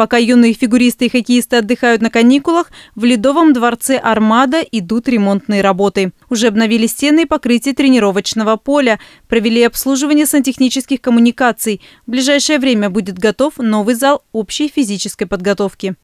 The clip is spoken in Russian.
Пока юные фигуристы и хоккеисты отдыхают на каникулах, в Ледовом дворце «Армада» идут ремонтные работы. Уже обновили стены и покрытие тренировочного поля, провели обслуживание сантехнических коммуникаций. В ближайшее время будет готов новый зал общей физической подготовки.